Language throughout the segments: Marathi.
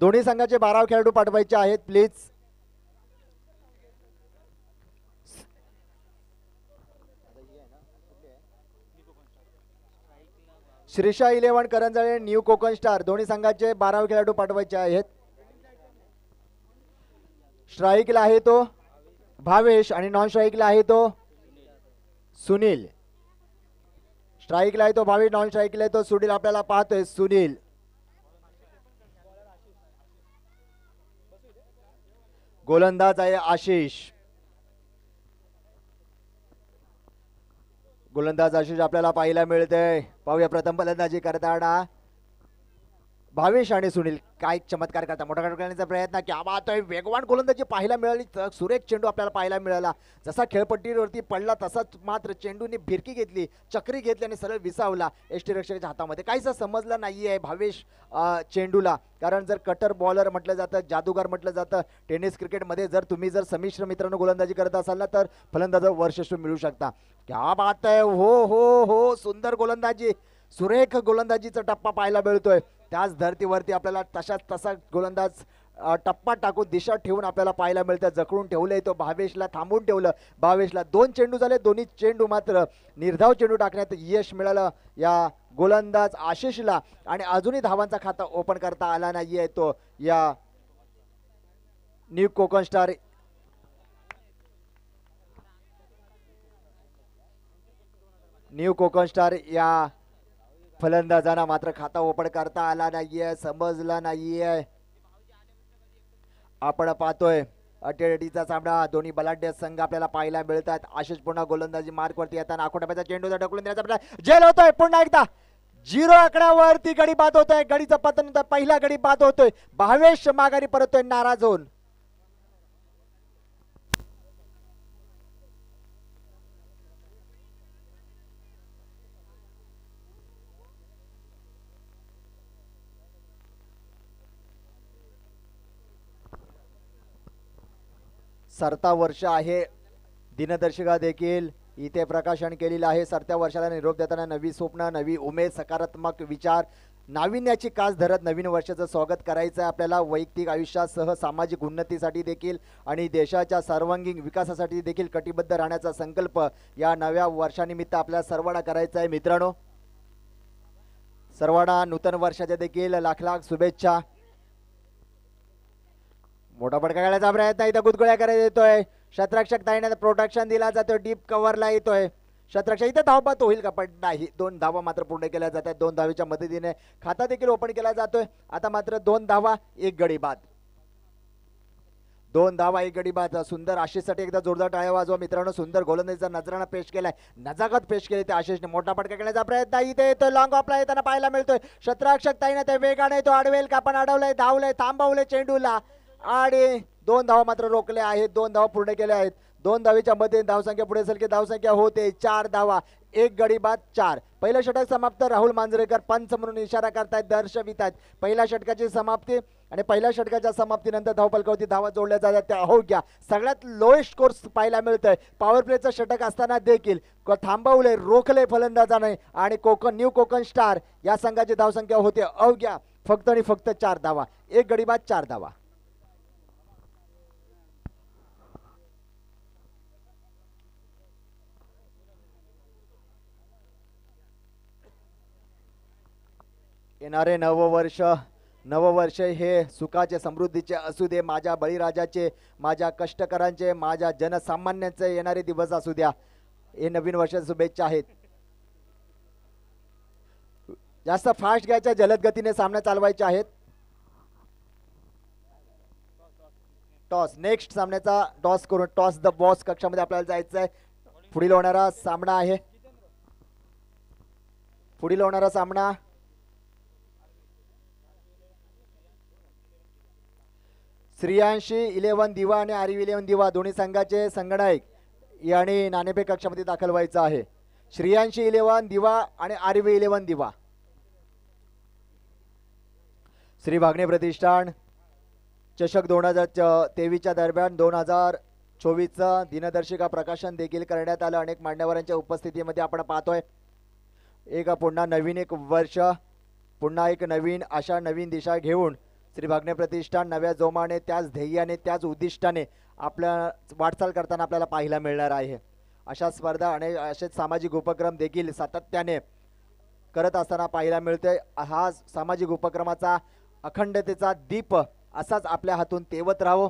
दोन्ही संघाचे बारा खेळाडू पाठवायचे आहेत please Shrisha eleven Karanjale new Konkan star दोन्ही संघाचे बारावे खेळाडू पाठवायचे आहेत स्ट्राईकला आहे तो भावेश आणि नॉन स्ट्राईकला आहे तो सुनील स्ट्राईकला आहे तो भावेश नॉन स्ट्राईकला आहे तो सुनील आपल्याला पाहतोय सुनील गोलंदाज आहे आशिष गोलंदाज आशिष आपल्याला पाहायला मिळतंय पाहूया प्रथम फलंदाजी करताना भावेश आणि सुनील काय चमत्कार करता मोठा करण्याचा प्रयत्न केला तो वेगवान गोलंदाजी पाहायला मिळाली सुरेख चेंडू आपल्याला पाहायला मिळाला जसा खेळपट्टीवरती पडला तसाच मात्र चेंडूने भिरकी घेतली चक्री घेतली आणि सरळ विसावला टी रक्षकाच्या हातामध्ये काहीसा समजलं नाही आहे भावेश चेंडूला कारण जर कटर बॉलर म्हटलं जातं जादूगार म्हटलं जातं टेनिस क्रिकेटमध्ये जर तुम्ही जर समिश्र मित्रांनो गोलंदाजी करत असाल ना तर फलंदाजा वर्षस्व मिळू शकता क्या बात आहे हो हो हो सुंदर गोलंदाजी सुरेख गोलंदाजीचा टप्पा पाहायला मिळतोय त्याच धर्तीवरती आपल्याला तशाच तसा गोलंदाज टप्पा टाकून दिशा ठेवून आपल्याला पाहायला मिळतं जखडून ठेवलं तो भावेशला थांबून ठेवलं भावेशला दोन चेंडू झाले दोन्ही चेंडू मात्र निर्धाव चेंडू टाकण्यात यश मिळालं या गोलंदाज आशिषला आणि अजूनही धावांचा खाता ओपन करता आला नाही तो या new Konkan star new Konkan star या फलंदाजांना मात्र खाता ओपड करता आला नाहीये समजला नाहीये आपण पाहतोय अटेडीचा सामना दोन्ही बलाढ्य संघ आपल्याला पाहायला मिळतात आशिष पुन्हा गोलंदाजी मार्कवरती येताना आखोटाप्याचा चेंडूचा ढकलून आपल्याला जेल होतोय पुन्हा एकदा झिरो आकड्यावरती गडी बाद होतोय गडीचा पतन पहिला गडी बाद होतोय भावेश माघारी परतोय नाराज होऊन सरता वर्ष आहे दिनदर्शिका देखील इथे प्रकाशन केलेलं आहे सरत्या वर्षाला निरोप देताना नवी स्वप्न नवी उमेद सकारात्मक विचार नाविन्याची कास धरत नवीन वर्षाचं स्वागत करायचं आहे आपल्याला वैयक्तिक आयुष्यासह सामाजिक उन्नतीसाठी देखील आणि देशाच्या सर्वांगीण विकासासाठी देखील कटिबद्ध राहण्याचा संकल्प या नव्या वर्षानिमित्त आपल्याला सर्वांना करायचा आहे मित्रांनो सर्वांना नूतन वर्षाच्या देखील लाख लाख शुभेच्छा मोठा फटका घालायचा प्रयत्न इथं गुदगुळ्या करायला येतोय शत्रक्षक ताईने प्रोटेक्शन दिला जातोय डीप कव्हरला येतोय शतरक्षक इथं धावपात तो होईल का पण नाही दोन धावा मात्र पूर्ण केल्या जातात दोन धावीच्या मदतीने खाता देखील ओपन केला जातोय आता मात्र दोन धावा एक गडी बाद दोन धावा एक गडी बाद सुंदर आशिषसाठी एकदा जोरदार टाळ्या वाजवा मित्रांनो सुंदर गोलंदाजीचा नजराना पेश केलाय नजाकत पेश केली ते आशिषने मोठा फटका करण्याचा प्रयत्न इथे येतो लॉंग ऑफला येताना पाहायला मिळतोय शत्राक्षक ताईने ते वेगाने तो अडवेल का पण अडवलंय धावलंय थांबवलंय चेंडूला आणि दोन धावा मात्र रोखले आहेत दोन धावा पूर्ण केल्या आहेत दोन धावीच्या मध्ये धावसंख्या पुढे की धावसंख्या होते चार धावा एक गडी बाद चार पहिलं षटक समाप्त राहुल मांजरेकर पंच म्हणून इशारा करतायत दर्शवित आहेत पहिल्या षटकाची समाप्ती आणि पहिल्या षटकाच्या समाप्तीनंतर धावपलकावरती धावा जोडल्या जातात त्या अहो घ्या सगळ्यात लोएस्ट कोर्स पाहायला मिळतोय पॉवर प्लेचं षटक असताना देखील थांबवले रोखले फलंदाजाने आणि कोकण न्यू कोकण स्टार या संघाची धावसंख्या होते अवघ्या फक्त आणि फक्त चार धावा एक गडी चार धावा येणारे नववर्ष नववर्ष हे सुखाचे समृद्धीचे असू दे माझ्या बळीराजाचे माझ्या कष्टकरांचे माझ्या जनसामान्यांचे येणारे दिवस असू द्या हे नवीन वर्षाच्या शुभेच्छा आहेत जास्त फास्ट घ्यायच्या जलद गतीने सामना चालवायचे आहेत टॉस नेक्स्ट सामन्याचा टॉस करून टॉस द बॉस कक्षामध्ये आपल्याला जायचं आहे पुढील होणारा सामना आहे पुढील होणारा सामना श्रीयांशी इलेव्हन दिवा आणि आरिव इलेव्हन दिवा दोन्ही संघाचे संगणायक यांनी नाणेपे कक्षामध्ये दाखल व्हायचं आहे श्रीयांशी इलेव्हन दिवा आणि आरवी इलेव्हन दिवा श्री भागणे प्रतिष्ठान चषक दोन हजार तेवीसच्या दरम्यान दोन हजार चोवीसचं दिनदर्शिका प्रकाशन देखील करण्यात आलं अनेक मान्यवरांच्या उपस्थितीमध्ये आपण पाहतोय एक पुन्हा नवीन एक वर्ष पुन्हा एक नवीन अशा नवीन दिशा घेऊन श्री प्रतिष्ठान नव्या जोमाने त्याच ध्येयाने त्याच उद्दिष्टाने आपल्या वाटचाल करताना आपल्याला पाहायला मिळणार आहे अशा स्पर्धा आणि असे सामाजिक उपक्रम देखील सातत्याने करत असताना पाहायला मिळते हा सामाजिक उपक्रमाचा अखंडतेचा दीप असाच आपल्या हातून तेवत राहो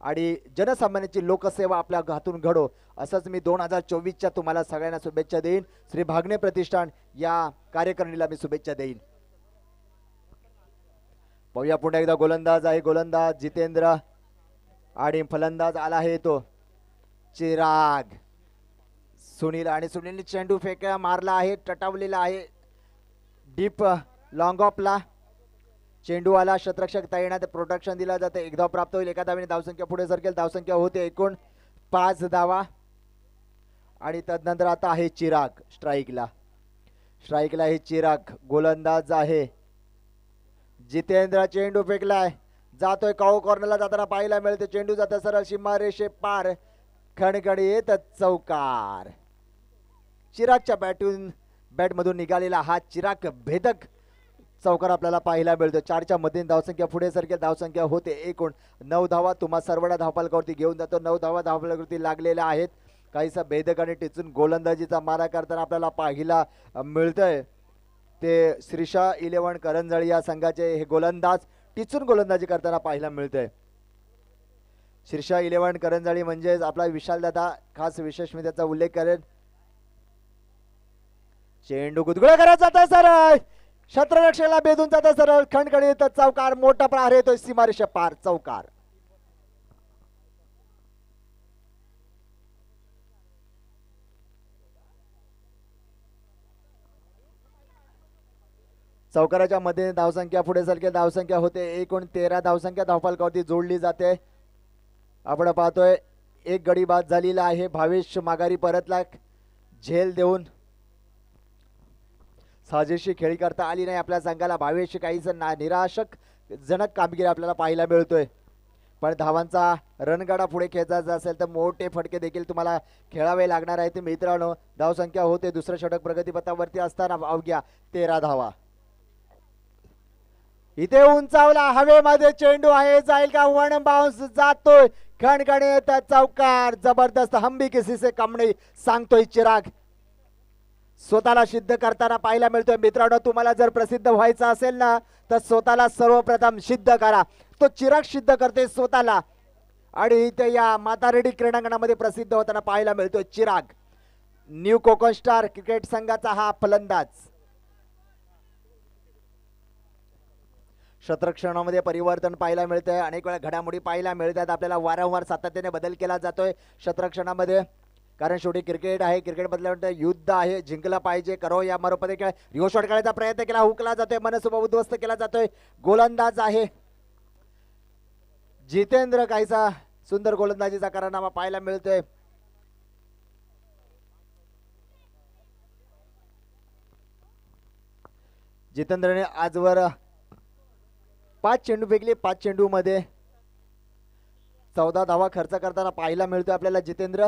आणि जनसामान्याची लोकसेवा आपल्या हातून घडो असंच मी दोन हजार चोवीसच्या तुम्हाला सगळ्यांना शुभेच्छा देईन श्री भागणे प्रतिष्ठान या कार्यकारिणीला मी शुभेच्छा देईन पाहूया पुन्हा एकदा गोलंदाज आहे गोलंदाज जितेंद्र आणि फलंदाज आला आहे तो चिराग सुनील आणि सुनीलने चेंडू फेक्या मारला आहे टटावलेला आहे डीप लॉंग ऑफला चेंडू आला शतरक्षक तैनात प्रोटेक्शन दिला जातं एक धाव प्राप्त होईल एका धावीने धावसंख्या पुढे सरकेल धावसंख्या होते एकूण पाच धावा आणि तदनंतर आता आहे चिराग स्ट्राईकला स्ट्राईकला आहे चिराग गोलंदाज आहे जितेंद्र चेंडू फेकलाय जातोय काऊ कॉर्नरला जाताना पाहायला मिळते चेंडू जाता सरळ सीमा रेषे पार येत चौकार चिरागच्या बॅटून बॅटमधून निघालेला हा चिराग भेदक चौकार आपल्याला पाहायला मिळतो चारच्या मध्ये धावसंख्या पुढे सारख्या धावसंख्या होते एकूण नऊ धावा तुम्हाला सर्वांना धावपालकावरती घेऊन जातो नऊ धावा धावपालकावरती लागलेल्या आहेत काहीसा भेदक आणि टिचून गोलंदाजीचा मारा करताना आपल्याला पाहायला मिळतोय ते श्रीशा इलेव्हन करंजळी या संघाचे हे गोलंदाज टिचून गोलंदाजी करताना पाहायला मिळते शीर्षा इलेव्हन करंजळी म्हणजेच आपला विशाल दादा खास विशेष मी त्याचा उल्लेख करेन चेंडू गुदगुळा करत जात सर शत्ररक्षेला बेदून जात सरळ खंडकडी चौकार मोठा प्रहार येतोय सीमारेषा पार चौकार चौकाराच्या मध्ये धावसंख्या पुढे सरके धावसंख्या होते एकूण तेरा धावसंख्या धावपालकावरती जोडली जाते आपण पाहतोय एक गडी बाद झालेला आहे भावेश माघारी परतला झेल देऊन साजेशी खेळी करता आली नाही आपल्या संघाला भावेश काहीच ना निराशक जनक कामगिरी आपल्याला पाहायला मिळतोय पण धावांचा रणगाडा पुढे खेळायचा असेल तर मोठे फटके देखील तुम्हाला खेळावे लागणार आहेत मित्रांनो धावसंख्या होते दुसरं षटक प्रगतीपथावरती असताना अवघ्या तेरा धावा इथे उंचावला हवेमध्ये चेंडू आहे जाईल का वन बाउन्स जातोय खणखणीत चौकार जबरदस्त हंबी किसिसे कमणी सांगतोय चिराग स्वतःला सिद्ध करताना पाहायला मिळतोय मित्रांनो तुम्हाला जर प्रसिद्ध व्हायचं असेल ना तर स्वतःला सर्वप्रथम सिद्ध करा तो चिराग सिद्ध करते स्वतःला आणि इथे या मातारेडी क्रीडांगणामध्ये प्रसिद्ध होताना पाहायला मिळतोय Chirag new Konkan star cricket संघाचा हा फलंदाज क्षेत्रक्षणामध्ये परिवर्तन पाहायला मिळतं आहे अनेक वेळा घडामोडी पाहायला मिळतात आपल्याला वारंवार सातत्याने बदल केला जातोय क्षेत्रक्षणामध्ये कारण शेवटी क्रिकेट आहे क्रिकेट बदल्यानंतर युद्ध आहे जिंकलं पाहिजे करो या मरोपदे खेळ रिओ शॉट प्रयत्न केला हुकला जातोय मनसुभा उद्ध्वस्त केला जातोय गोलंदाज आहे जितेंद्र काहीसा सुंदर गोलंदाजीचा कारनामा पाहायला मिळतोय जितेंद्रने आजवर पाच चेंडू फेकले पाच चेंडू मध्ये चौदा धावा खर्च करताना पाहायला मिळतोय आपल्याला जितेंद्र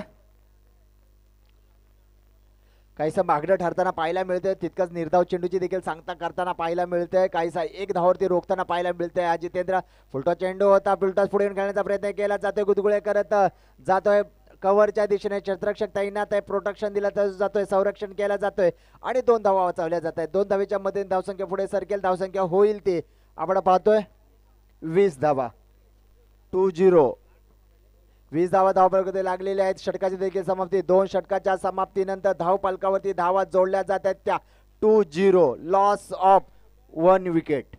काहीसा मागडं ठरताना पाहायला मिळतंय तितकंच निर्धाव चेंडूची देखील सांगता करताना पाहायला मिळतंय काहीसा एक धावरती रोखताना पाहायला मिळतंय हा जितेंद्र फुलटा चेंडू होता फुलटाच पुढे घेण्याचा प्रयत्न केला जातोय गुदगुळे करत जातोय कव्हरच्या दिशेने क्षेत्ररक्षक तैनात आहे प्रोटेक्शन दिला जातोय संरक्षण केला जातोय आणि दोन धावा वाचवल्या जात आहेत दोन धावेच्या मध्ये धावसंख्या पुढे सरकेल धावसंख्या होईल ती आपण पाहतोय वीस धावा टू झिरो वीस धावा धावपलकामध्ये लागलेल्या आहेत षटकाची देखील समाप्ती दोन षटकाच्या समाप्तीनंतर धाव पालकावरती धावा जोडल्या जात त्या two zero loss of one wicket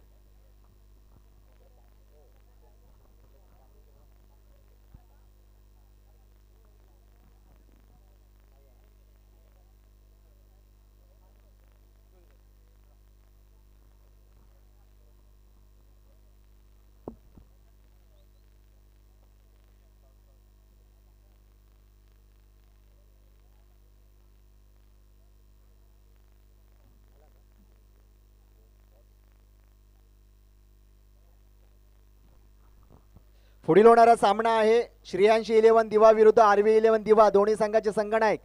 पुढील होणारा सामना आहे श्रेयांशी इलेव्हन दिवा विरुद्ध आरवी इलेव्हन दिवा दोन्ही संघाचे संघनायक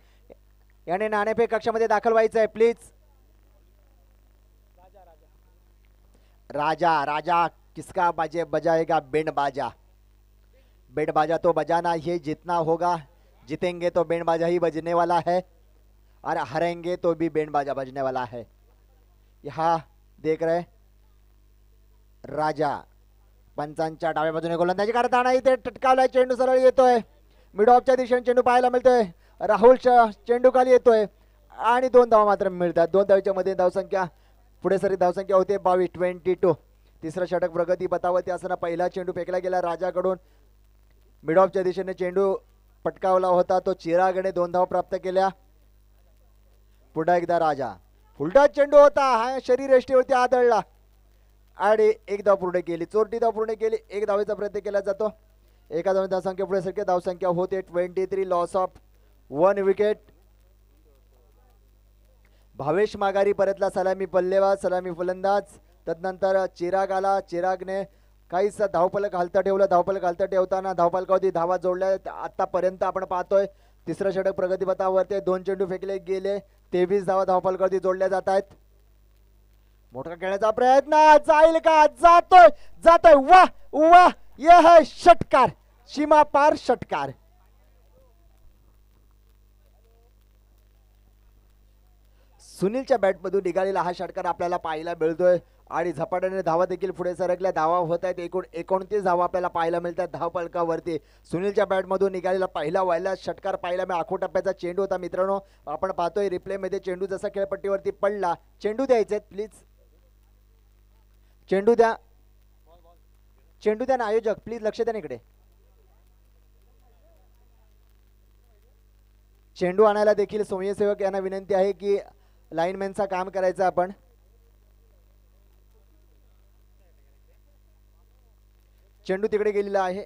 याने नाणेफेक कक्षामध्ये दाखल व्हायचं आहे प्लीज राजा राजा किसका बाजे बजाएगा बेंड बाजा बेंड बाजा तो बजाना ही जितना होगा जीतेंगे तो बेंड बाजा ही बजने वाला है और हरेंगे तो भी बेंड बाजा बजने वाला है यहाँ देख रहे राजा पंचांच्या डाव्या बाजूने गोलंदाजी करताना इथे टटकावला चेंडू सरळ येतोय मिड ऑफच्या दिशेने चेंडू पाहायला मिळतोय राहुल चेंडू खाली येतोय आणि दोन धावा मात्र मिळतात दोन धावीच्या मध्ये धावसंख्या पुढे सरी धावसंख्या होते बावीस ट्वेंटी टू तिसरं षटक प्रगती बतावती असताना पहिला चेंडू फेकला गेला राजाकडून मिड ऑफच्या दिशेने चेंडू पटकावला होता तो चिरागणे दोन धावा प्राप्त केल्या पुन्हा एकदा राजा फुलटा चेंडू होता हा शरीर एष्टीवरती आदळला आणि एक धाव पूर्ण केली चोरटी धाव पूर्ण केली एक धावेचा प्रयत्न केला जातो एका धावेचा धावसंख्या पुढे सरके धावसंख्या होते twenty three loss of one wicket Bhavesh माघारी परतला सलामी पल्लेवाज सलामी फलंदाज तदनंतर चिराग आला चिरागने काहीसा धावपलक हलता ठेवला धावपलक हलता ठेवताना धावपालकावरती धावा जोडल्या आतापर्यंत आपण पाहतोय तिसरं षटक प्रगतीपथावरती दोन चेंडू फेकले गेले तेवीस धावा धावपालकावरती जोडल्या जात आहेत मोटर खेळण्याचा प्रयत्न जाईल का जातोय जातोय वा वा ये षटकार सीमा पार षटकार सुनीलच्या बॅटमधून निघालेला हा षटकार आपल्याला पाहायला मिळतोय आणि झपाट्याने धावा देखील पुढे सरकल्या धावा होत आहेत एकूण एकोणतीस धावा आपल्याला पाहायला मिळतात धाव सुनीलच्या बॅटमधून निघालेला पहिला व्हायला षटकार पाहिला मी आखो टप्प्याचा चेंडू होता मित्रांनो आपण पाहतोय रिप्लेमध्ये चेंडू जसा खेळपट्टीवरती पडला चेंडू द्यायचे प्लीज चेंडू द्या चेंडू द्या ना आयोजक प्लीज लक्ष द्या इकडे चेंडू आणायला देखील स्वयंसेवक यांना विनंती आहे की लाईनमॅनचा काम करायचं आपण चेंडू तिकडे गेलेला आहे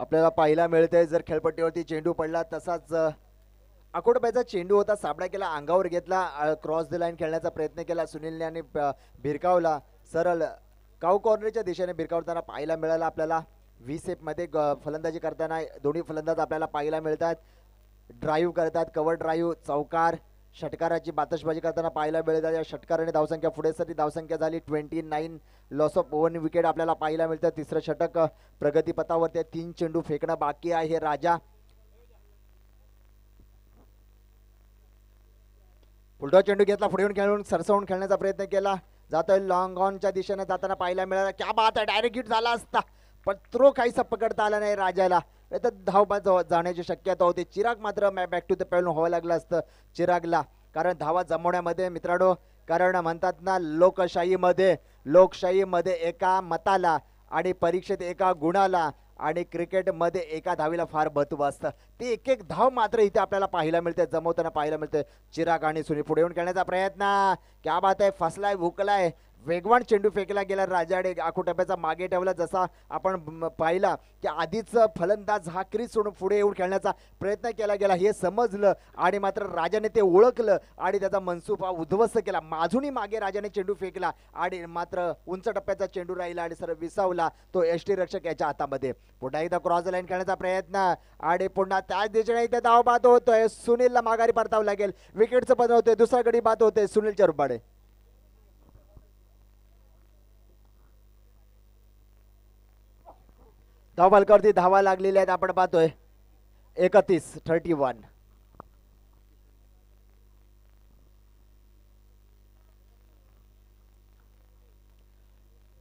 आपल्याला पाहायला मिळते जर खेळपट्टीवरती चेंडू पडला तसाच अकोटबाईचा चेंडू होता साबडा केला अंगावर घेतला क्रॉस द लाईन खेळण्याचा प्रयत्न केला सुनीलने आणि भिरकावला सरळ काऊ कॉर्नरच्या दिशेने भिरकावताना पाहायला मिळाला आपल्याला वी सेपमध्ये फलंदाजी करताना दोन्ही फलंदाज आपल्याला पाहायला मिळतात ड्राईव्ह करतात कवर ड्राईव्ह चौकार षटकाराची बातशबाजी करताना पाहायला मिळतात या षटकाराने धावसंख्या पुढे सरली धावसंख्या झाली twenty nine loss of one wicket आपल्याला पाहायला मिळतं तिसरं षटक प्रगतीपथावरती तीन चेंडू फेकणं बाकी आहे राजा उलटा चेंडू घेतला पुढे येऊन खेळून सरसवून खेळण्याचा प्रयत्न केला जातोय लॉंग ऑनच्या दिशेने जाताना पाहायला मिळाला क्या बात आहे डायरेक्ट हिट झाला असता पण तो काहीसा पकडता आला नाही राजाला नाही तर धावा जाण्याची शक्यता होती चिराग मात्र बॅक टू द पेलून व्हावं लागलं असतं चिरागला कारण धावा जमवण्यामध्ये मित्रांनो कारण म्हणतात ना लोकशाहीमध्ये लोकशाहीमध्ये एका मताला आणि परीक्षेत एका गुणाला आणि क्रिकेटमध्ये एका धावीला फार महत्त्व असतं ती एक एक धाव मात्र इथे आपल्याला पाहायला मिळते जमवताना पाहायला मिळते चिराग आणि सुनील पुढे येऊन करण्याचा प्रयत्न क्या बात आहे फसलाय भुकलाय वेगवान चेंडू फेकला गेला राजाडे आखोटप्याचा मागे ठेवला जसा आपण पाहिला की आधीच फलंदाज हा क्रीज सोडून पुढे येऊन खेळण्याचा प्रयत्न केला गेला हे समजलं आणि मात्र राजाने ते ओळखलं आणि त्याचा मनसुबा उद्ध्वस्त केला माझूनही मागे राजाने चेंडू फेकला आणि मात्र उंच टप्प्याचा चेंडू राहिला आणि सर विसावला तो एस टी रक्षक याच्या हातामध्ये पुन्हा एकदा क्रॉस लाईन खेळण्याचा प्रयत्न आणि पुन्हा त्याच दिशेने इथे धाव होतोय सुनीलला माघारी परतावं लागेल विकेटचं पद होते दुसऱ्याकडे गडी होते सुनील रुपाडे धावमालकावरती धावा लागलेल्या आहेत आपण पाहतोय एकतीस थर्टी वन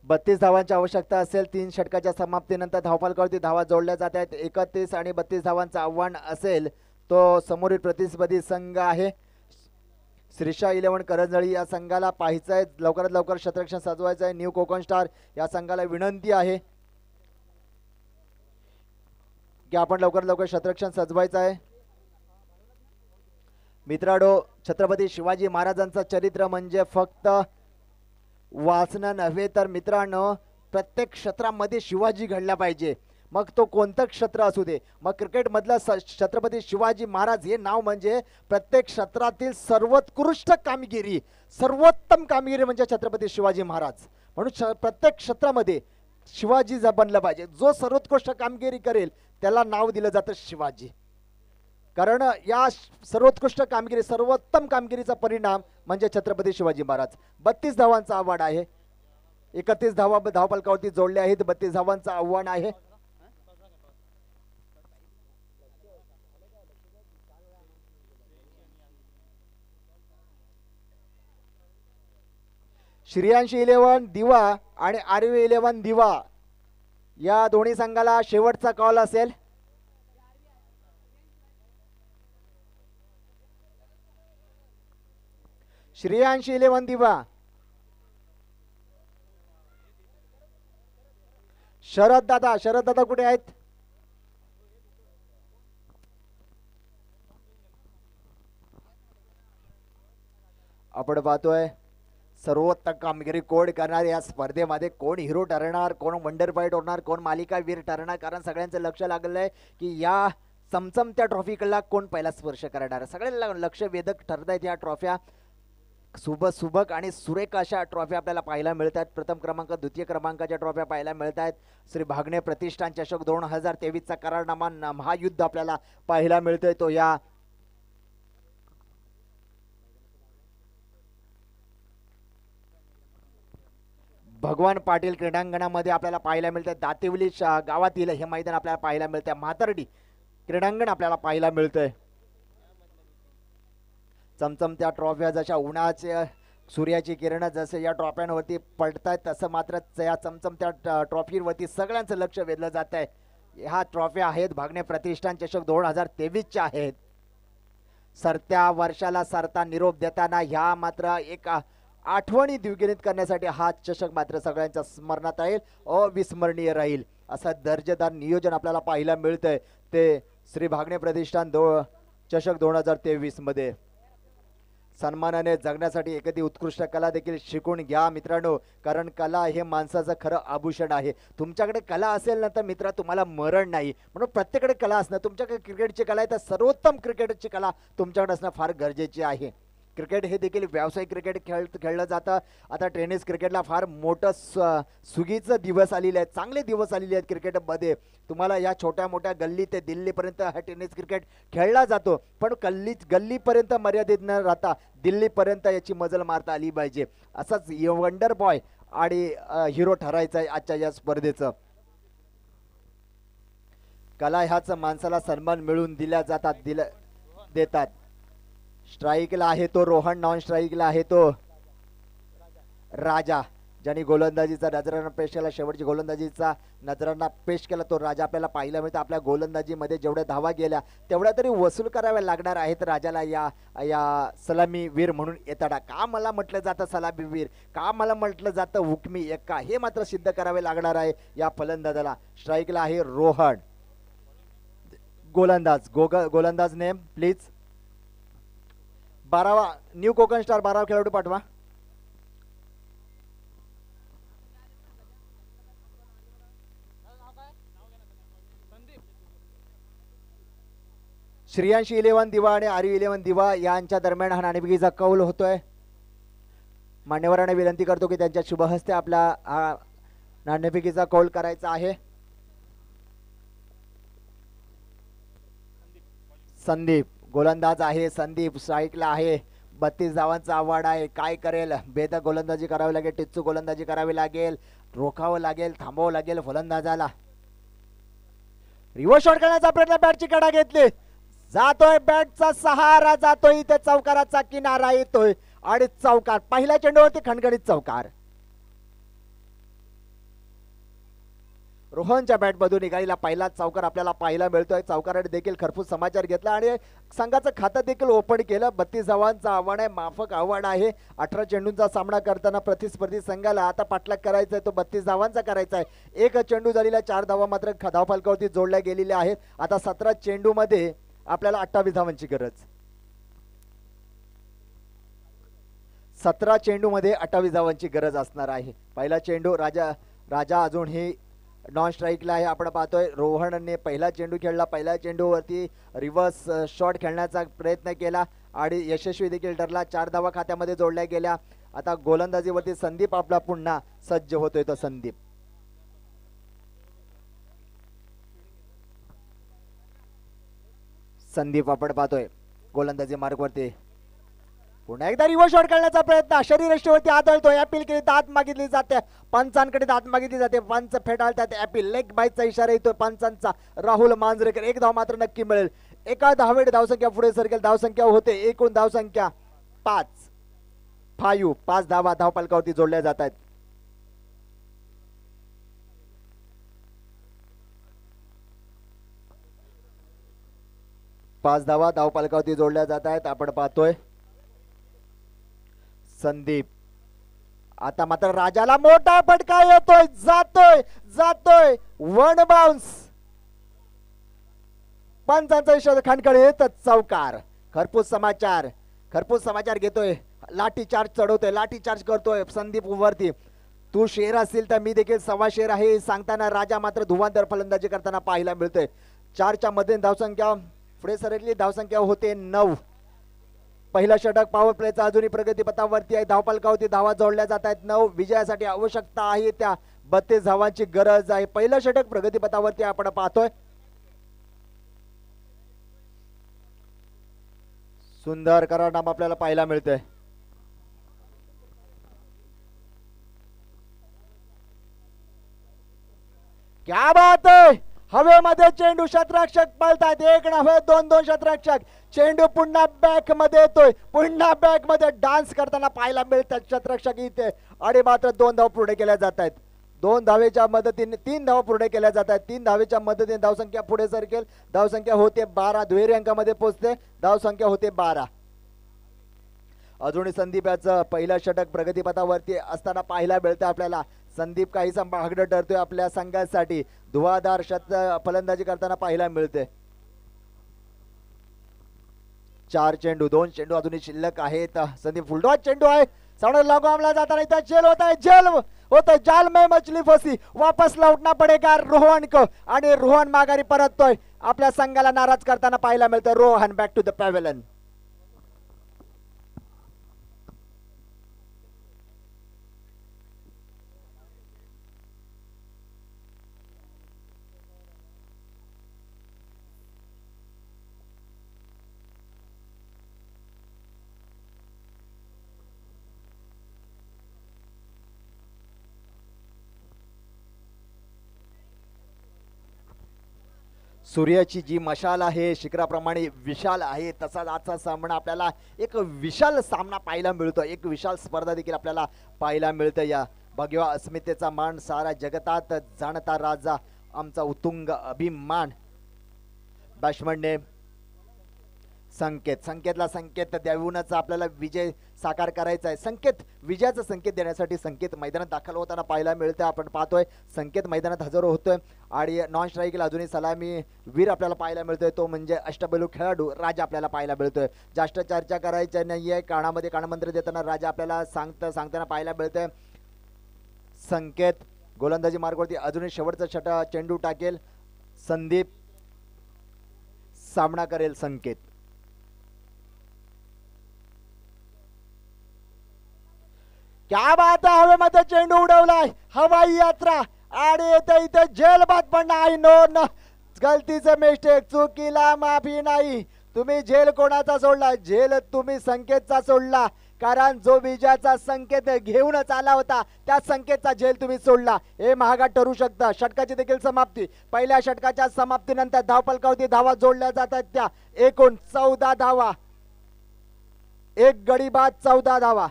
बत्तीस धावांची आवश्यकता असेल तीन षटकाच्या समाप्तीनंतर धावपालकावरती धावा जोडल्या जात आहेत एकतीस आणि बत्तीस धावांचं आव्हान असेल तो समोरील प्रतिस्पर्धी संघ आहे श्रीशा इलेव्हन करंजळी या संघाला पाहायचं आहे लवकरात लवकर शतरक्षण साजवायचं आहे न्यू कोकण स्टार या संघाला विनंती आहे की आपण लवकर लवकर शत्रक्षण सजवायचं आहे मित्राडो छत्रपती शिवाजी महाराजांचं चरित्र म्हणजे फक्त वाचणं नव्हे तर मित्रांनो प्रत्येक क्षेत्रामध्ये शिवाजी घडला पाहिजे मग तो कोणतं क्षेत्र असू दे मग क्रिकेटमधलं स छत्रपती शिवाजी महाराज हे नाव म्हणजे प्रत्येक क्षेत्रातील सर्वोत्कृष्ट कामगिरी सर्वोत्तम कामगिरी म्हणजे छत्रपती शिवाजी महाराज म्हणून प्रत्येक क्षेत्रामध्ये शिवाजी बनलं पाहिजे जो सर्वोत्कृष्ट कामगिरी करेल त्याला नाव दिलं जातं शिवाजी कारण या सर्वोत्कृष्ट कामगिरी सर्वोत्तम कामगिरीचा परिणाम म्हणजे छत्रपती शिवाजी महाराज बत्तीस धावांचा आव्हान आहे एकतीस धावा धावपालकावरती जोडले आहेत बत्तीस धावांचं आव्हान आहे श्रियांशी इलेवन दिवा आणि आरवी इलेवन दिवा या दोन्ही संघाला शेवटचा कॉल असेल श्रेयांशी इलेवन दिवा शरद दादा शरद दादा कुठे आहेत आपण पाहतोय सर्वोत्तम कामगिरी कोण करणार या स्पर्धेमध्ये कोण हिरो ठरणार कोण वंडर बॉय कोण मालिकावीर ठरणार कारण सगळ्यांचं लक्ष लागलं आहे की या चमचमत्या ट्रॉफीकडला कोण पहिला स्पर्श करणार सगळ्यांना लक्ष वेधक ठरत आहेत या ट्रॉफ्या सुभ सुभक आणि सुरेख अशा ट्रॉफ्या आपल्याला पाहायला मिळत आहेत प्रथम क्रमांक द्वितीय क्रमांकाच्या ट्रॉफ्या पाहायला मिळत आहेत श्री भागणे प्रतिष्ठान चषक दोन हजार तेवीसचा करारनामा महायुद्ध आपल्याला पाहायला मिळतोय तो या भगवान पाटील क्रीडांगणामध्ये आपल्याला पाहायला मिळतं दातेवली गावातील हे मैदान आपल्याला पाहायला मिळतं म्हातर्डी क्रीडांगण आपल्याला पाहायला मिळतंय चमचमत्या ट्रॉफ्या जशा उन्हाच्या सूर्याची किरणं जसे या ट्रॉफ्यांवरती आहेत तसं मात्र या चमचमत्या ट्रॉफीवरती सगळ्यांचं लक्ष वेधलं जात आहे ह्या ट्रॉफ्या आहेत भागणे प्रतिष्ठान चषक दोन हजार तेवीसच्या आहेत सरत्या वर्षाला सरता निरोप देताना ह्या मात्र एक आठवणी द्विगिणित करण्यासाठी हा चषक मात्र सगळ्यांच्या स्मरणात राहील अविस्मरणीय राहील असा दर्जेदार नियोजन आपल्याला पाहायला मिळतंय ते श्री भागणे प्रतिष्ठान दो चषक दोन हजार तेवीसमध्ये सन्मानाने जगण्यासाठी एखादी उत्कृष्ट कला देखील शिकून घ्या मित्रांनो कारण कला हे माणसाचं खरं आभूषण आहे तुमच्याकडे कला असेल ना तर मित्रा तुम्हाला मरण नाही म्हणून प्रत्येकडे कला असणं तुमच्याकडे क्रिकेटची कला आहे तर सर्वोत्तम क्रिकेटची कला तुमच्याकडे असणं फार गरजेची आहे क्रिकेट हे देखील व्यावसायिक क्रिकेट खेळ खेळलं जातं आता टेनिस क्रिकेटला फार मोठं सुगीचं दिवस आलेले आहेत चांगले दिवस आलेले आहेत क्रिकेटमध्ये तुम्हाला या छोट्या मोठ्या गल्ली ते दिल्लीपर्यंत हा टेनिस क्रिकेट खेळला जातो पण गल्ली गल्लीपर्यंत मर्यादित न राहता दिल्लीपर्यंत याची मजल मारता आली पाहिजे असंच वंडर बॉय आणि हिरो ठरायचा आहे आजच्या या स्पर्धेचं कला ह्याच माणसाला सन्मान मिळून दिल्या जातात दिल्या देतात स्ट्राईकला आहे तो रोहन नॉन स्ट्राईकला आहे तो राजा ज्यांनी गोलंदाजीचा नजरांना पेश केला शेवटची गोलंदाजीचा नजरांना पेश केला तो राजा आपल्याला पाहिला मिळतो आपल्या गोलंदाजीमध्ये जेवढ्या धावा गेल्या तेवढ्या तरी वसूल कराव्या लागणार आहेत राजाला या या सलामी वीर म्हणून येताडा का मला म्हटलं जातं सलामीवीर का मला म्हटलं जातं हुकमी एक्का हे मात्र सिद्ध करावे लागणार आहे या फलंदाजाला स्ट्राईकला आहे रोहन गोलंदाज गोग गोलंदाज नेम प्लीज बारावा न्यू कोकण स्टार बारावा खेळाडू पाठवा श्रियांशी इलेवन दिवा आणि आर्यू इलेव्हन दिवा यांच्या दरम्यान हा नाणेपिकीचा कौल होतोय मान्यवरांना विनंती करतो की त्यांच्या शुभ हस्ते आपला हा नाणेपिकीचा कौल करायचा आहे संदीप गोलंदाज आहे संदीप स्ट्राईकला आहे बत्तीस धावांचा आव्हाड आहे काय करेल बेद गोलंदाजी करावी लागेल टिच्चू गोलंदाजी करावी लागेल रोखावं लागेल थांबावं लागेल फलंदाजाला रिव्हर्स शॉट करण्याचा प्रयत्न बॅटची कडा घेतली जातोय बॅटचा सहारा जातोय इथे चौकाराचा किनारा येतोय आणि चौकार पहिल्या चेंडूवरती खणखणीत चौकार रोहनच्या बॅटमधून निघालेला पहिला चौकार आपल्याला पाहायला मिळतोय चौकाराने देखील खरपूस समाचार घेतला आणि संघाचं खातं देखील ओपन केलं बत्तीस धावांचं आव्हान आहे माफक आव्हान आहे अठरा चेंडूंचा सामना करताना प्रतिस्पर्धी संघाला आता पाठलाग करायचा आहे तो बत्तीस धावांचा करायचा आहे एक चेंडू झालेला चार धावा मात्र धावफलकावरती जोडल्या गेलेल्या आहेत आता सतरा चेंडूमध्ये आपल्याला अठ्ठावीस धावांची गरज सतरा चेंडूमध्ये अठ्ठावीस धावांची गरज असणार आहे पहिला चेंडू राजा राजा अजूनही नॉन स्ट्राईकला आहे आपण पाहतोय रोहनने पहिला चेंडू खेळला पहिल्या चेंडूवरती रिव्हर्स शॉट खेळण्याचा प्रयत्न केला आणि यशस्वी देखील ठरला चार धावा खात्यामध्ये जोडल्या गेल्या आता गोलंदाजीवरती संदीप आपला पुन्हा सज्ज होतोय तो संदीप संदीप आपण पाहतोय गोलंदाजी मार्गवरती पुन्हा एकदा रिव्हर्स शॉट करण्याचा प्रयत्न शरीर रेष्टीवरती अपील केली दात मागितली जाते पंचांकडे दात मागितली जाते पंच फेटाळतात अपील लेग बायचा इशारा येतोय पंचांचा राहुल मांजरेकर एक धाव मात्र नक्की मिळेल एका धावेड धावसंख्या पुढे सरकेल धावसंख्या होते एकूण धावसंख्या पाच फायू पाच धावा धावपालकावती जोडल्या जात आहेत पाच धावा धावपालकावती जोडल्या जात आहेत आपण पाहतोय संदीप आता मात्र राजाला मोठा फटका येतोय जातोय जातोय वन बाउन्स पंचांचा इशारा खानकडे येत चौकार खरपूस समाचार खरपूस समाचार घेतोय लाठी चार्ज चढवतोय लाठी चार्ज करतोय संदीप वरती तू शेर असेल तर मी देखील सव्वा शेर आहे सांगताना राजा मात्र धुवांतर फलंदाजी करताना पाहायला मिळतोय चारच्या मध्ये धावसंख्या पुढे सरकली धावसंख्या होते नऊ पहिला षटक पॉवर प्लेचा अजूनही प्रगतीपथावरती आहे धावपालकावरती धावा जोडल्या जात आहेत नऊ विजयासाठी आवश्यकता आहे त्या बत्तीस धावांची गरज आहे पहिलं षटक प्रगतीपथावरती आपण पाहतोय सुंदर नाम आपल्याला पाहायला मिळतोय क्या बात आहे हवेमध्ये चेंडू शतरक्षक पळतात एक नव्हे दोन दोन शतरक्षक चेंडू पुन्हा बॅक मध्ये येतोय पुन्हा बॅक मध्ये डान्स करताना पाहायला मिळतात क्षेत्रक्षक इथे आणि मात्र दोन धाव पूर्ण केल्या जात आहेत दोन धावेच्या मदतीने तीन धाव पूर्ण केल्या जात आहेत तीन धावेच्या मदतीने धावसंख्या पुढे सरकेल धावसंख्या होते बारा दुहेरी अंकामध्ये पोहोचते धावसंख्या होते बारा अजूनही संदीप याचं पहिलं षटक प्रगतीपथावरती असताना पाहायला मिळतं आपल्याला संदीप काही संभागणं ठरतोय आपल्या संघासाठी धुवाधार शत फलंदाजी करताना पाहायला मिळते चार चेंडू दोन चेंडू अजूनही शिल्लक आहेत संदीप फुलडॉट चेंडू आहे सामना लागू जाताना जाता जेल होत जेल होता जाल में मछली फसी वापस लौटना पडेगा रोहन क आणि रोहन माघारी परततोय आपल्या संघाला नाराज करताना पाहायला मिळतं Rohan back to the pavilion सूर्याची जी मशाल आहे शिखराप्रमाणे विशाल आहे तसाच आजचा सामना आपल्याला एक विशाल सामना पाहायला मिळतो एक विशाल स्पर्धा देखील आपल्याला पाहायला मिळतं या भगव्या अस्मितेचा मान सारा जगतात जाणता राजा आमचा उत्तुंग अभिमान बॅट्समनने संकेत संकेतला संकेत देऊनच आपल्याला विजय साकार करायचा आहे संकेत विजयाचा संकेत देण्यासाठी संकेत मैदानात दाखल होताना पाहायला मिळतं आपण पाहतोय संकेत मैदानात हजर होतोय आणि नॉन स्ट्राईकला अजूनही सलामी वीर आपल्याला पाहायला मिळतोय तो म्हणजे अष्टबलू खेळाडू राजा आपल्याला पाहायला मिळतोय जास्त चर्चा करायची नाही आहे कानामध्ये कानमंत्र देताना राजा आपल्याला सांगता सांगताना पाहायला मिळतंय संकेत गोलंदाजी होती अजूनही शेवटचा छटा चेंडू टाकेल संदीप सामना करेल संकेत क्या बात हवे मध्य चेंडू उडवलाय हवाई यात्रा आणि इथे इथे बात पण नाही नो न गलतीचं मिस्टेक चुकीला माफी नाही तुम्ही झेल कोणाचा सोडला झेल तुम्ही संकेतचा सोडला कारण जो विजयाचा संकेत घेऊनच आला होता त्या संकेतचा झेल तुम्ही सोडला हे महागात ठरू शकता षटकाची देखील समाप्ती पहिल्या षटकाच्या समाप्तीनंतर धावपलकावती धावा जोडल्या जातात त्या एकूण चौदा धावा एक गडी बाद चौदा धावा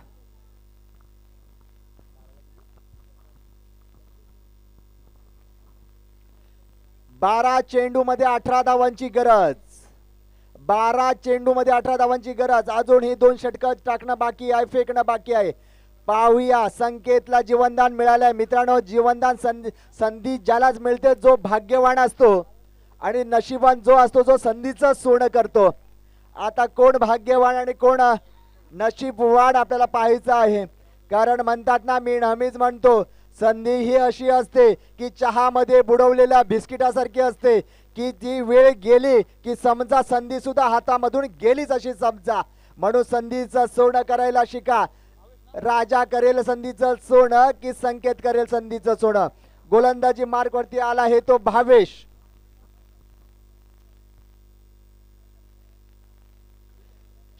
बारा चेंडूमध्ये अठरा धावांची गरज बारा चेंडूमध्ये अठरा धावांची गरज अजून ही दोन षटक टाकणं बाकी आहे फेकणं बाकी आहे पाहूया संकेतला जीवनदान मिळालंय मित्रांनो जीवनदान संधी संधी ज्यालाच मिळते जो भाग्यवान असतो आणि नशिबान जो असतो जो संधीचं सोनं करतो आता कोण भाग्यवान आणि कोण नशीबवान आपल्याला पाहायचं आहे कारण म्हणतात ना मी नेहमीच म्हणतो संधी ही अशी असते की चहामध्ये बुडवलेल्या बिस्किटासारखी असते की जी वेळ गेली की समजा संधी सुद्धा हातामधून गेलीच अशी समजा म्हणून संधीचं सोनं करायला शिका राजा करेल संधीचं सोनं की संकेत करेल संधीचं सोनं गोलंदाजी वरती आला हे तो भावेश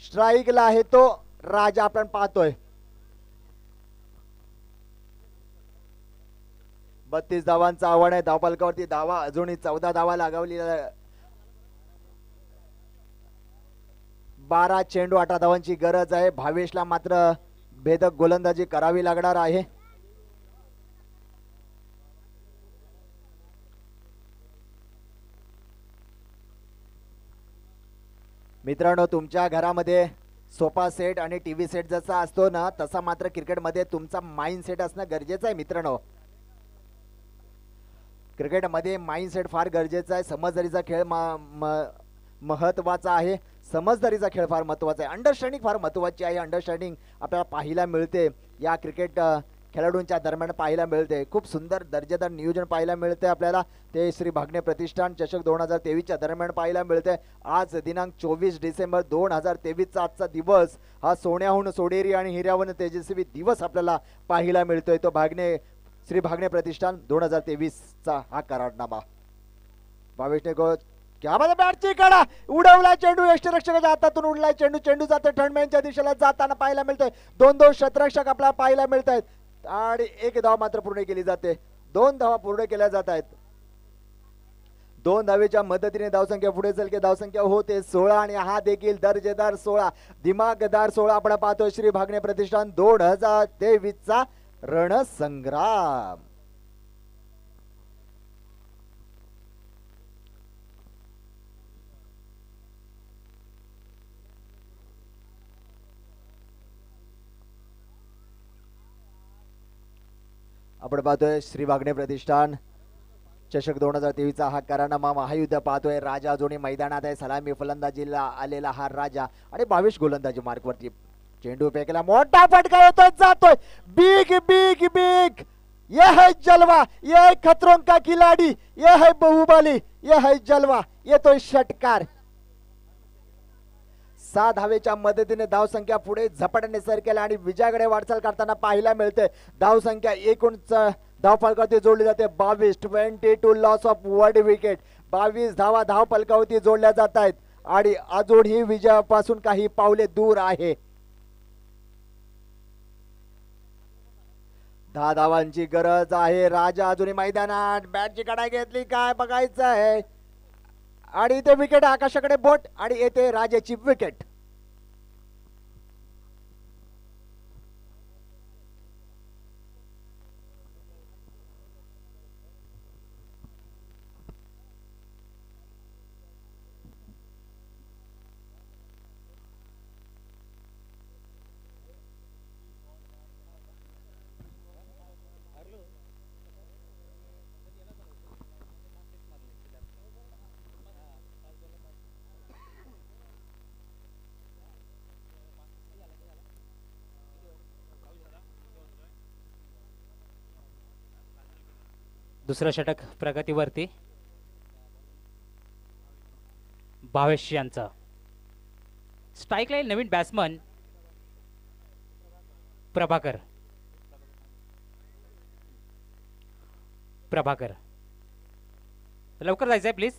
स्ट्राईकला आहे तो राजा आपण पाहतोय बत्तीस धावांचं आव्हान आहे धावपालकावरती धावा अजूनही चौदा धावा लागवली बारा चेंडू अठरा धावांची गरज आहे भावेशला मात्र भेदक गोलंदाजी करावी लागणार आहे मित्रांनो तुमच्या घरामध्ये सोफा सेट आणि टीव्ही सेट जसा असतो ना तसा मात्र क्रिकेटमध्ये तुमचा माइंड सेट असणं गरजेचं आहे मित्रांनो क्रिकेटमध्ये माइंडसेट फार गरजेचं आहे समजदारीचा खेळ मा महत्त्वाचा आहे समजदारीचा खेळ फार महत्त्वाचा आहे अंडरस्टँडिंग फार महत्त्वाची आहे अंडरस्टँडिंग आपल्याला पाहायला मिळते या क्रिकेट खेळाडूंच्या दरम्यान पाहायला मिळते खूप सुंदर दर्जेदार नियोजन पाहायला मिळते आपल्याला ते श्री भागणे प्रतिष्ठान चषक दोन हजार तेवीसच्या दरम्यान पाहायला मिळते आज दिनांक चोवीस डिसेंबर दोन हजार तेवीसचा आजचा दिवस हा सोन्याहून सोडेरी आणि हिऱ्याहून तेजस्वी दिवस आपल्याला पाहायला मिळतोय तो भागणे श्री भागणे प्रतिष्ठान दोन हजार चा हा करारनामा भावेशने गोळ क्या बॅटची कडा उडवला चेंडू यष्टरक्षकाच्या हातातून उडला चेंडू चेंडू जातो ठणम्यांच्या दिशेला जाताना पाहायला मिळतोय दोन दोन शतरक्षक आपल्याला पाहायला मिळत आणि एक धाव मात्र पूर्ण केली जाते दोन धावा पूर्ण केल्या जात आहेत दोन धावेच्या मदतीने धावसंख्या पुढे की धावसंख्या होते सोळा आणि हा देखील दर्जेदार सोळा दिमागदार सोळा आपण पाहतो श्री भागणे प्रतिष्ठान दोन हजार तेवीसचा चा रणसंग्राम आपण पाहतोय श्री वाघणे प्रतिष्ठान चषक दोन हजार चा हा करानामा महायुद्ध पाहतोय राजा जोणी मैदानात आहे सलामी फलंदाजीला आलेला हा राजा आणि बावीस गोलंदाजी मार्कवरती चेंडू फेकला मोठा फटका होतो जातोय बिग बिग बिग ये है जलवा ये है खतरों का खिलाड़ी ये है बहुबली ये है जलवा ये तो षटकार सात धावेच्या मदतीने धावसंख्या पुढे झपाट्याने सर केला आणि विजयाकडे वाटचाल करताना पाहायला मिळते धावसंख्या एकूण धाव फलकावरती जोडली जाते बावीस twenty two loss of third wicket बावीस धावा धाव फलकावरती जोडल्या जात आहेत आणि अजूनही विजयापासून काही पावले दूर आहे दहा धावांची गरज आहे राजा अजूनही मैदानात बॅटची कडाई घेतली काय बघायचं आहे आणि इथे विकेट आकाशाकडे बोट आणि येते राजाची विकेट दुसरं षटक प्रगतीवरती भावेश यांचा स्ट्राईक लाईल नवीन बॅट्समन प्रभाकर प्रभाकर लवकर जायचंय प्लीज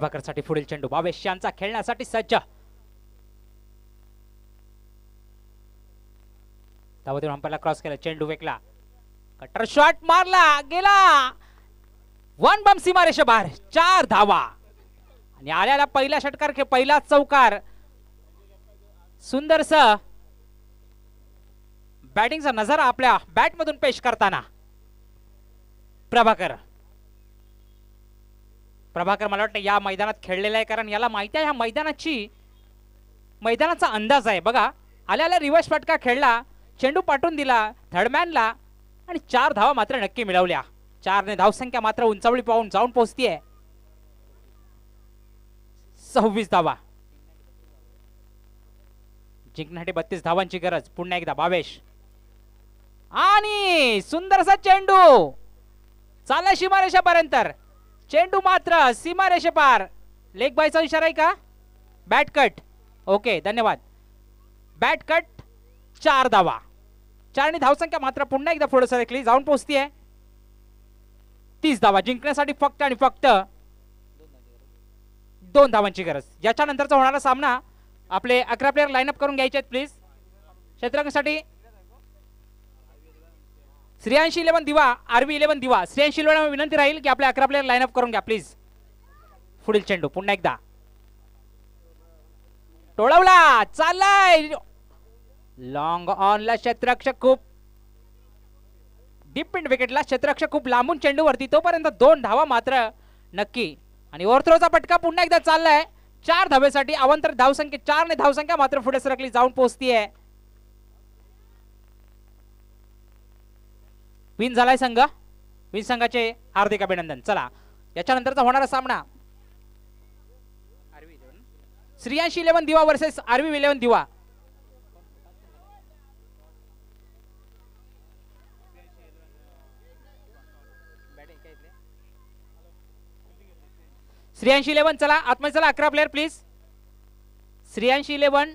साठी पुढील चेंडू भावेश यांचा खेळण्यासाठी सज्ज धावतीवर हंपरला क्रॉस केला चेंडू वेकला कटर शॉट मारला गेला वन बम सीमारेषा बाहेर चार धावा आणि आल्याला पहिला षटकार पहिला चौकार सुंदरस बॅटिंगचा नजारा आपल्या बॅटमधून पेश करताना प्रभाकर प्रभाकर मला वाटतं या मैदानात खेळलेला आहे कारण याला माहिती आहे ह्या मैदानाची मैदानाचा अंदाज आहे बघा आल्याला रिवर्स फटका खेळला चेंडू पाठवून दिला थर्डमॅनला आणि चार धावा मात्र नक्की मिळवल्या चारने धावसंख्या मात्र उंचावळी पाहून जाऊन पोहोचतीये सव्वीस धावा जिंकण्यासाठी बत्तीस धावांची गरज पुन्हा एकदा भावेश आणि सुंदरसा चेंडू चालला शिमारेशापर्यंत चेंडू मात्र सीमा रेषेपार लेग बायचा इशारा आहे का बॅट कट ओके धन्यवाद बॅट कट चार धावा चार आणि धावसंख्या मात्र पुन्हा एकदा पुढे सरकली जाऊन पोहोचती आहे तीस धावा जिंकण्यासाठी फक्त आणि फक्त दोन धावांची गरज याच्यानंतरचा होणारा सामना आपले अकरा प्लेअर अप करून घ्यायचे आहेत प्लीज क्षेत्ररंगासाठी Shriyanshi eleven Diva army eleven Diva Shriyanshi eleven विनंती राहील की आपल्या अकरा प्लेअर अप करून घ्या प्लीज पुढील चेंडू पुन्हा एकदा टोळवला चाललाय लॉंग ऑनला क्षेत्ररक्षक खूप डीप पिंड विकेटला क्षेत्ररक्षक खूप लांबून चेंडू वरती तोपर्यंत दोन धावा मात्र नक्की आणि ओव्हरथ्रोचा पटका पुन्हा एकदा चाललाय चार धावेसाठी अवंतर धावसंख्या चार ने धावसंख्या मात्र पुढे सरकली जाऊन पोहोचतीये विन झालाय संघ विन संघाचे हार्दिक अभिनंदन चला याच्यानंतरचा होणारा सामना Shriyanshi eleven Diva versus Arvi eleven Diva Shriyanshi eleven चला आत्मा चला अकरा प्लेअर प्लीज श्रियांशी इलेव्हन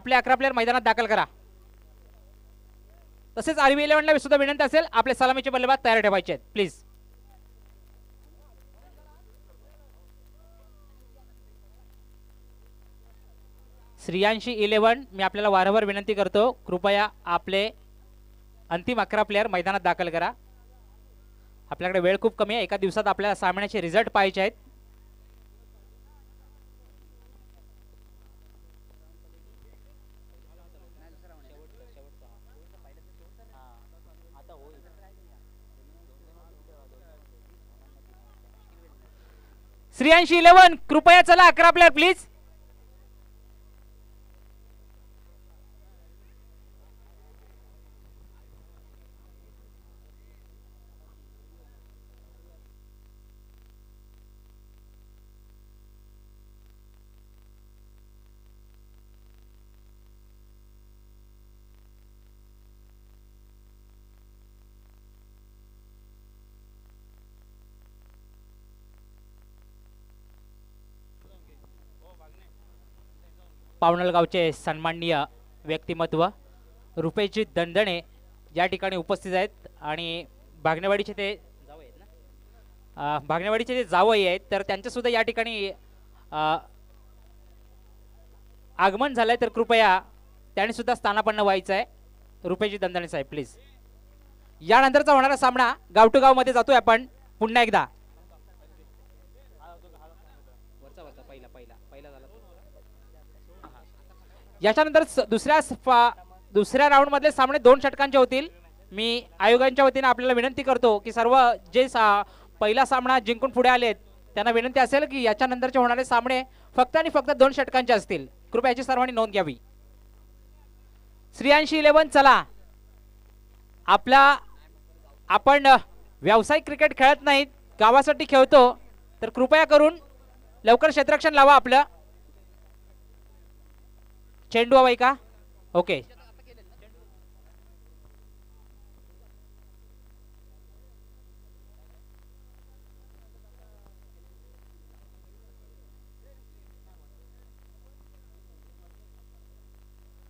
आपले अकरा प्लेअर मैदानात दाखल करा तसेच आरबी इलेव्हनला सुद्धा विनंती असेल आपले सलामीचे बल्लेबाज तयार ठेवायचे आहेत प्लीज श्रियांशी इलेव्हन मी आपल्याला वारंवार विनंती करतो कृपया आपले अंतिम अकरा प्लेअर मैदानात दाखल करा आपल्याकडे वेळ खूप कमी आहे एका दिवसात आपल्याला सामन्याचे रिझल्ट पाहिजे आहेत त्र्याऐंशी इलेवन कृपया चला अकरा प्लेअर प्लीज पावनलगावचे सन्माननीय व्यक्तिमत्व रुपेजी दंदणे या ठिकाणी उपस्थित आहेत आणि भागणेवाडीचे ते जावई आहेत ना भागनेवाडीचे ते जावई आहेत तर सुद्धा या ठिकाणी आगमन झालं तर कृपया त्याने सुद्धा स्थानापन्न व्हायचं आहे रुपेजी दंदणे साहेब प्लीज यानंतरचा होणारा सामना गाव टू गावमध्ये जातोय आपण पुन्हा एकदा याच्यानंतर दुसऱ्या दुसऱ्या राऊंड मधले सामने दोन षटकांचे होतील मी आयोगांच्या वतीने आपल्याला विनंती करतो की सर्व जे सा पहिला सामना जिंकून पुढे आलेत त्यांना विनंती असेल की याच्यानंतरचे होणारे सामने फक्त आणि फक्त दोन षटकांचे असतील कृपया याची सर्वांनी नोंद घ्यावी स्त्रियांशी इलेव्हन चला आपला आपण व्यावसायिक क्रिकेट खेळत नाहीत गावासाठी खेळतो तर कृपया करून लवकर क्षेत्ररक्षण लावा आपलं चेंडू हवाय का ओके